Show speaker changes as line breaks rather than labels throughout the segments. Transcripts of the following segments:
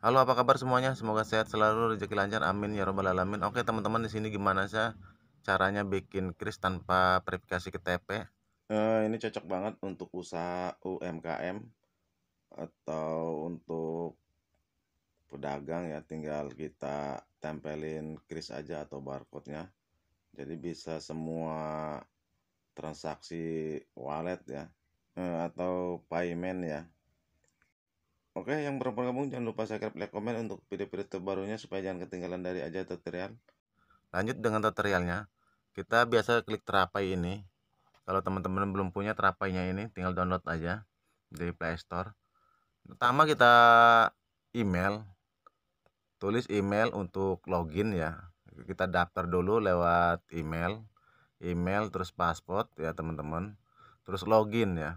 Halo, apa kabar semuanya? Semoga sehat selalu, rezeki lancar, amin ya robbal alamin. Oke, teman-teman di sini gimana sih caranya bikin kris tanpa verifikasi KTP? Uh, eh, ini cocok banget untuk usaha UMKM atau untuk pedagang ya. Tinggal kita tempelin kris aja atau barcode-nya. Jadi bisa semua transaksi wallet ya uh, atau payment ya. Oke, yang belum bergabung jangan lupa subscribe, like, komen untuk video-video terbarunya supaya jangan ketinggalan dari aja tutorial. Lanjut dengan tutorialnya. Kita biasa klik terapai ini. Kalau teman-teman belum punya terapainya ini, tinggal download aja di Play Store. Pertama kita email. Tulis email untuk login ya. Kita daftar dulu lewat email. Email terus pasport ya teman-teman. Terus login ya.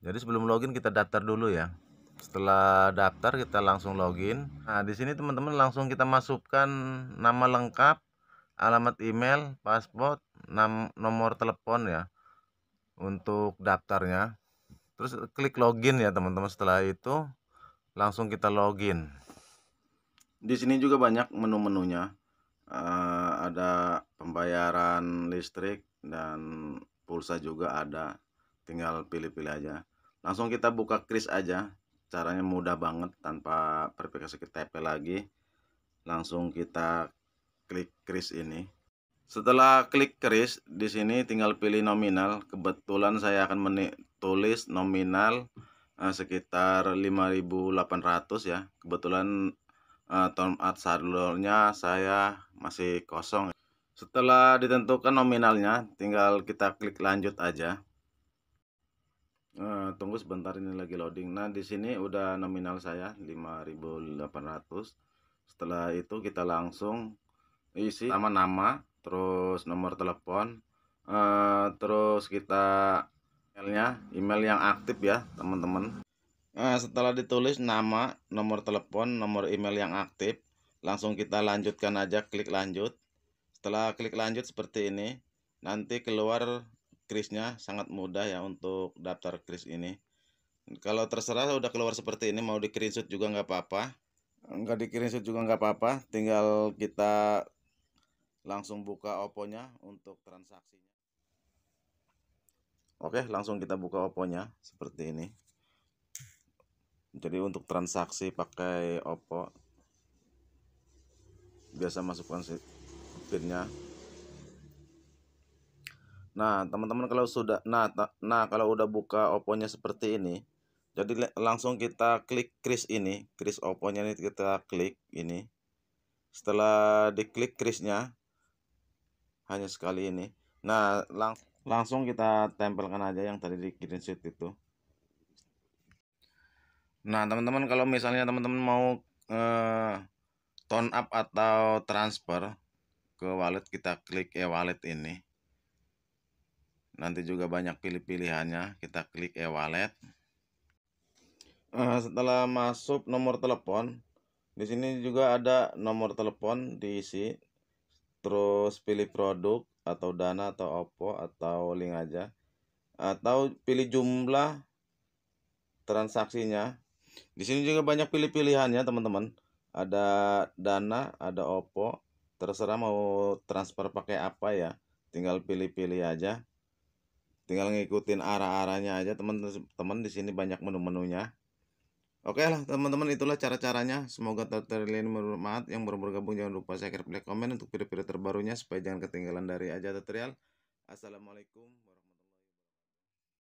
Jadi sebelum login kita daftar dulu ya setelah daftar kita langsung login nah di sini teman-teman langsung kita masukkan nama lengkap alamat email paspor nomor telepon ya untuk daftarnya terus klik login ya teman-teman setelah itu langsung kita login di sini juga banyak menu-menunya uh, ada pembayaran listrik dan pulsa juga ada tinggal pilih-pilih aja langsung kita buka kris aja caranya mudah banget tanpa verifikasi KTP lagi langsung kita klik kris ini setelah klik kris di sini tinggal pilih nominal kebetulan saya akan menulis nominal eh, sekitar 5800 ya kebetulan eh, term at saldonya saya masih kosong setelah ditentukan nominalnya tinggal kita klik lanjut aja Uh, tunggu sebentar ini lagi loading. Nah, di sini udah nominal saya 5.800. Setelah itu kita langsung isi nama-nama, terus nomor telepon, uh, terus kita emailnya, email yang aktif ya, teman-teman. Nah, setelah ditulis nama, nomor telepon, nomor email yang aktif, langsung kita lanjutkan aja klik lanjut. Setelah klik lanjut seperti ini, nanti keluar krisnya sangat mudah ya untuk daftar kris ini kalau terserah udah keluar seperti ini mau di screenshot juga nggak apa-apa nggak di screenshot juga nggak apa-apa tinggal kita langsung buka oppo untuk transaksinya Oke langsung kita buka oppo seperti ini jadi untuk transaksi pakai Oppo biasa masukkan pinnya Nah, teman-teman kalau sudah nah nah kalau udah buka oponya seperti ini, jadi langsung kita klik kris ini, kris oponya ini kita klik ini. Setelah diklik krisnya hanya sekali ini. Nah, lang langsung kita tempelkan aja yang tadi di green sheet itu. Nah, teman-teman kalau misalnya teman-teman mau eh, tone up atau transfer ke wallet kita klik e-wallet eh, ini nanti juga banyak pilih-pilihannya kita klik e-wallet nah, setelah masuk nomor telepon di sini juga ada nomor telepon diisi terus pilih produk atau dana atau oppo atau link aja atau pilih jumlah transaksinya di sini juga banyak pilih-pilihannya teman-teman ada dana ada oppo terserah mau transfer pakai apa ya tinggal pilih-pilih aja tinggal ngikutin arah-arahnya aja teman-teman di sini banyak menu-menunya Oke lah teman-teman itulah cara-caranya Semoga tutorial ini bermanfaat Yang baru bergabung jangan lupa share, like, komen Untuk video-video terbarunya supaya jangan ketinggalan dari aja tutorial Assalamualaikum